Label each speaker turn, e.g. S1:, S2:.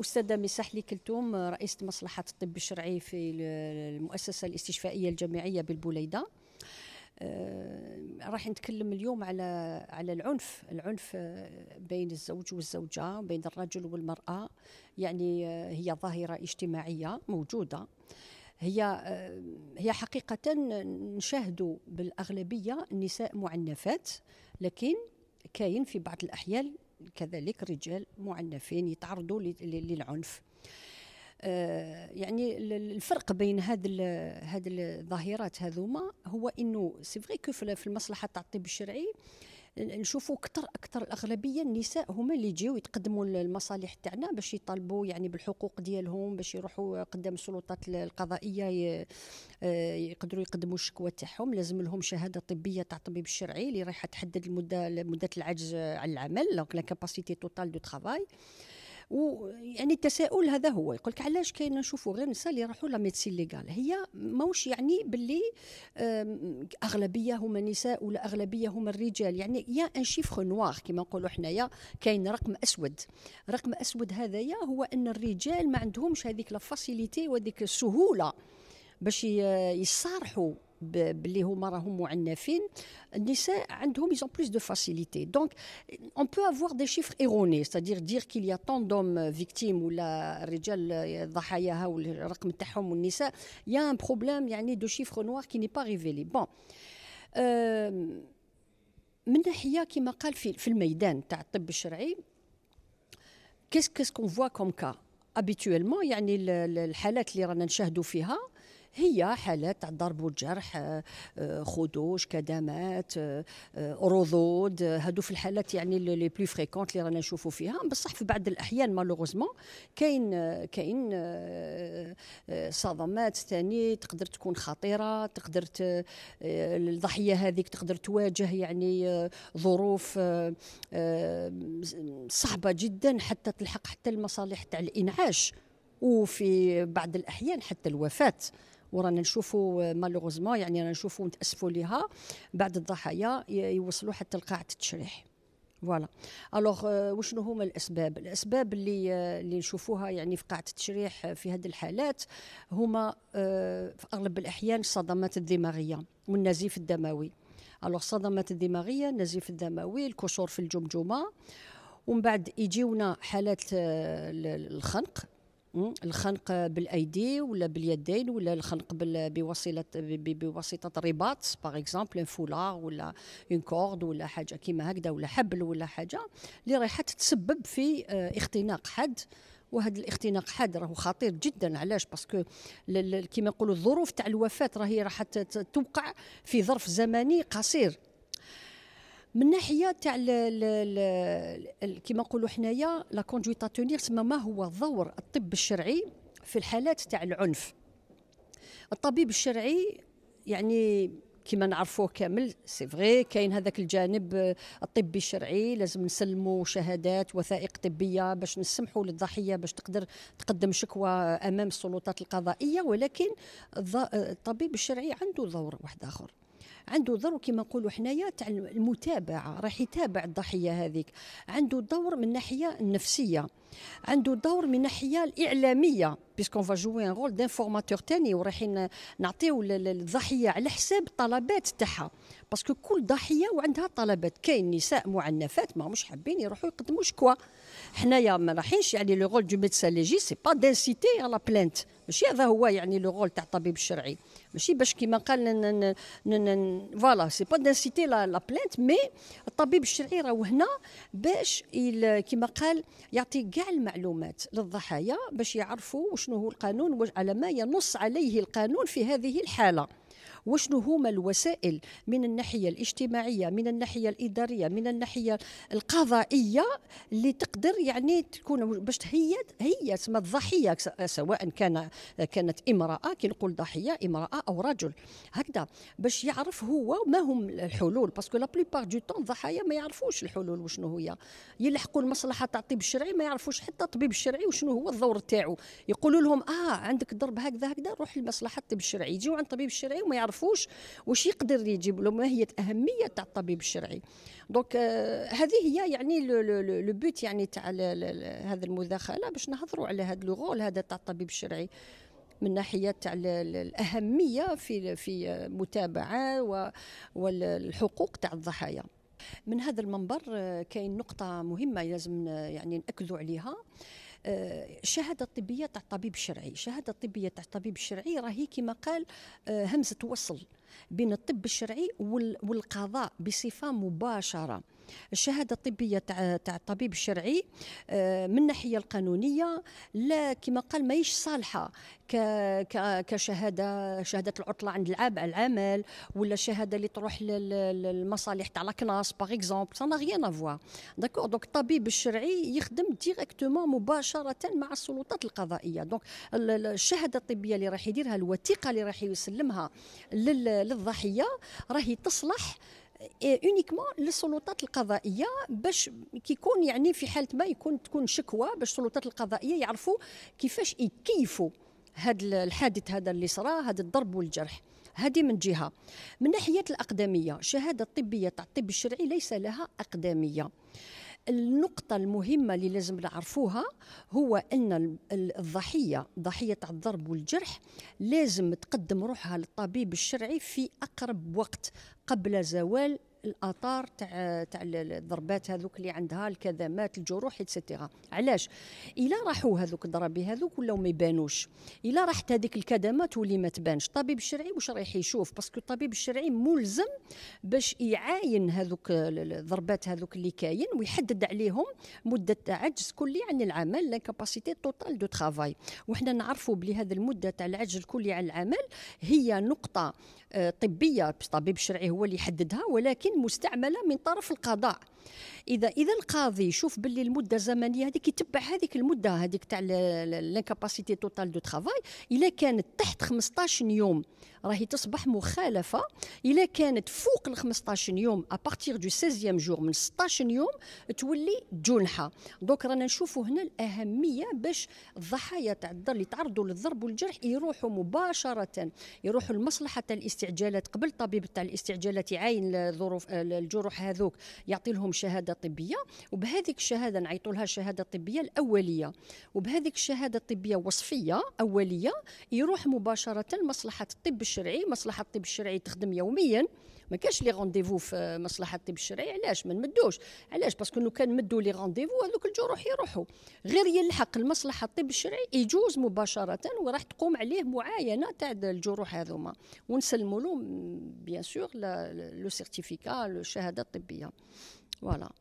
S1: أستاذة مسحلي كلثوم رئيسة مصلحة الطب الشرعي في المؤسسة الاستشفائية الجامعية بالبوليدة آه، راح نتكلم اليوم على على العنف العنف بين الزوج والزوجة بين الرجل والمرأة يعني آه، هي ظاهرة اجتماعية موجودة هي آه، هي حقيقة نشاهد بالأغلبية النساء معنفات لكن كاين في بعض الأحيان كذلك رجال معنفين يتعرضوا للعنف آه، يعني الفرق بين هاد ال هاد الظاهرات هذوما هو انه سي فري في المصلحه الطب الشرعي نشوفوا اكثر اكثر الاغلبيه النساء هما اللي يجيو يتقدموا المصالح تاعنا باش يطالبوا يعني بالحقوق ديالهم باش يروحوا قدام السلطات القضائيه آه، يقدروا يقدموا الشكوى تاعهم لازم لهم شهاده طبيه تاع الطبيب الشرعي اللي رايحه تحدد المده مده العجز عن العمل دونك لا كاباسيتي توتال دو ترافاي ويعني التساؤل هذا هو يقولك علاش كاين نشوفوا غير النساء اللي راحوا لا ميديسين ليغال هي ماهوش يعني باللي اغلبيه هما نساء ولا اغلبيه هما الرجال يعني يا ان شيفر نوار كما نقولوا حنايا كاين رقم اسود رقم اسود هذايا هو ان الرجال ما عندهمش هذيك لا فاسيليتي وهذيك السهوله باش يصارحوا باللي هما راهم معنفين النساء عندهم ils ont plus de facilité donc on peut avoir des chiffres erronés c'est-à-dire dire qu'il y a tant d'hommes victimes ou ولا رجال ضحايا ضحاياها والرقم تاعهم والنساء il y a un problème يعني de chiffre noir qui n'est pas révélé bon من ناحيه كما قال في في الميدان تاع الطب الشرعي كيس كيس كون فوا كوم كا habituellement يعني الحالات اللي رانا نشاهدوا فيها هي حالات تاع الضرب والجرح آه، آه، خدوش كدمات آه، رضود هادو في الحالات يعني لي بلو فريكونت اللي رانا نشوفوا فيها بصح في بعض الاحيان مالوغوزمون كاين كاين صدمات ثاني تقدر تكون خطيره تقدر الضحيه هذيك تقدر تواجه يعني ظروف صعبه جدا حتى تلحق حتى المصالح تاع الانعاش وفي بعض الاحيان حتى الوفاه ورانا نشوفوا مالوغوزمون يعني رانا نشوفوا نتاسفوا ليها بعد الضحايا يوصلوا حتى لقاعه التشريح فوالا الوغ آه، وشنو هما الاسباب الاسباب اللي آه، اللي نشوفوها يعني في قاعه التشريح آه، في هذه الحالات هما في اغلب الاحيان الصدمات الدماغيه والنزيف الدموي الوغ الصدمات الدماغيه النزيف الدموي الكسور في الجمجمه ومن بعد يجيونا حالات الخنق الخنق بالايدي ولا باليدين ولا الخنق بوسيله بواسطه رباط باغ اكزومبل ان فولار ولا اون كورد ولا حاجه كيما هكذا ولا حبل ولا حاجه اللي رايحه تتسبب في آه، اختناق حد وهذا الاختناق حاد راهو خطير جدا علاش باسكو كيما نقولوا الظروف تاع الوفاه راهي راح توقع في ظرف زمني قصير من ناحيه تاع كيما نقولوا حنايا لا كونجويت تونير تسمى ما هو دور الطب الشرعي في الحالات تاع العنف الطبيب الشرعي يعني كما نعرفوه كامل سي فغي كاين هذاك الجانب الطبي الشرعي لازم نسلموا شهادات وثائق طبيه باش نسمحوا للضحيه باش تقدر تقدم شكوى امام السلطات القضائيه ولكن الطبيب الشرعي عنده دور واحد اخر عنده دور كما نقولوا حنايا تاع المتابعه راح يتابع الضحيه هذيك عنده دور من الناحيه النفسيه عنده دور من الناحيه الاعلاميه بيسكون فا جوي ان رول دانفورماتور تاني ورايحين نعطيو للضحيه على حساب الطلبات تاعها باسكو كل ضحيه وعندها طلبات كاين نساء معنفات ما مش حابين يروحوا يقدموا شكوى حنايا ما راحينش يعني لو رول دو ميدسان ليجي سي با دانسيتي على بلانت ماشي هذا هو يعني لو رول تاع الطبيب الشرعي ماشي باش كيما قال فوالا سي با دانسيتي لا بلانت مي الطبيب الشرعي راهو هنا باش كيما قال يعطي كاع المعلومات للضحايا باش يعرفوا شنو هو القانون على ما ينص عليه القانون في هذه الحاله وشنو هما الوسائل من الناحيه الاجتماعيه من الناحيه الاداريه من الناحيه القضائيه اللي تقدر يعني تكون باش هي هي اسمها الضحيه سواء كان كانت امراه كي نقول ضحيه امراه او رجل هكذا باش يعرف هو ما هم الحلول باسكو لا بليبار دو طون الضحايا ما يعرفوش الحلول وشنو هي يلحقوا المصلحه تاع الطبيب الشرعي ما يعرفوش حتى الطبيب الشرعي وشنو هو الدور تاعو يقولوا لهم اه عندك ضرب هكذا هكذا روح لمصلحه الطبيب الشرعي يجيو عند الطبيب الشرعي وما يعرف يعرفوش واش يقدر يجيب لهم ما هي الاهميه تاع الطبيب الشرعي دونك آه، هذه هي يعني لو بوت يعني تاع هذا المداخله باش نهضروا على هذا لو رول هذا تاع الطبيب الشرعي من ناحيه تاع الاهميه في في متابعه والحقوق تاع الضحايا من هذا المنبر آه، كاين نقطه مهمه لازم يعني ناكدوا عليها الشهاده آه، الطبيه تاع الطبيب الشرعي الشهاده الطبيه تاع الطبيب الشرعي راهي كما قال آه، همزه وصل بين الطب الشرعي والقضاء بصفه مباشره الشهاده الطبيه تاع تاع الطبيب الشرعي آه، من الناحيه القانونيه لا كما قال ماهيش صالحه كشهاده شهاده العطله عند العمل ولا الشهاده اللي تروح للمصالح تاع لاكناس باغ اكزومبل سانا غيان افوا داكور دونك الطبيب الشرعي يخدم ديريكتومون مباشره مع السلطات القضائيه دونك الشهاده الطبيه اللي راح يديرها الوثيقه اللي راح يسلمها لل للضحيه راهي تصلح اونيكمون آه، للسلطات القضائيه باش كيكون يعني في حاله ما يكون تكون شكوى باش السلطات القضائيه يعرفوا كيفاش يكيفوا هذا الحادث هذا اللي صرا هذا الضرب والجرح هذه من جهه من ناحيه الاقدميه الشهاده الطبيه تاع الطب الشرعي ليس لها اقدميه النقطة المهمة اللي لازم نعرفوها هو أن الضحية ضحية الضرب والجرح لازم تقدم روحها للطبيب الشرعي في أقرب وقت قبل زوال الاثار تاع تاع الضربات هذوك اللي عندها الكدمات الجروح اتسيتيرا علاش الا راحوا هذوك الضربي هذوك ولاو ما يبانوش الا راحت هذيك الكدمات تولي ما تبانش الطبيب الشرعي واش رايح يشوف باسكو الطبيب الشرعي ملزم باش يعاين هذوك الضربات هذوك اللي كاين ويحدد عليهم مده عجز كلي عن العمل لانكاباسيتي توتال دو ترافاي وحنا نعرفوا بلي هذه المده تاع العجز الكلي عن العمل هي نقطه آه، طبيه الطبيب الشرعي هو اللي يحددها ولكن مستعمله من طرف القضاء اذا اذا القاضي يشوف باللي المده الزمنيه هذيك يتبع هذيك المده هذيك تاع لانكاباسيتي توتال دو ترافاي الا كانت تحت 15 يوم راهي تصبح مخالفه الا كانت فوق ال 15 يوم ابارتيغ دو 16 جور من 16 يوم تولي جنحه دونك رانا نشوفوا هنا الاهميه باش الضحايا تاع الدار اللي تعرضوا للضرب والجرح يروحوا مباشره يروحوا المصلحه تاع الاستعجالات قبل طبيب تاع الاستعجالات يعاين الظروف الجروح هذوك يعطي لهم عندهم شهاده طبيه وبهذيك الشهاده نعيطوا لها الشهاده الطبيه الاوليه وبهذيك الشهاده الطبيه وصفيه اوليه يروح مباشره لمصلحه الطب الشرعي مصلحه الطب الشرعي تخدم يوميا ما كاش لي رونديفو في مصلحه الطب الشرعي علاش ما نمدوش علاش باسكو لو كان مدوا لي رونديفو هذوك الجروح يروحوا غير يلحق المصلحه الطب الشرعي يجوز مباشره وراح تقوم عليه معاينه تاع الجروح هذوما ونسلموا له بيان سور لو سيرتيفيكا الشهاده الطبيه Voilà.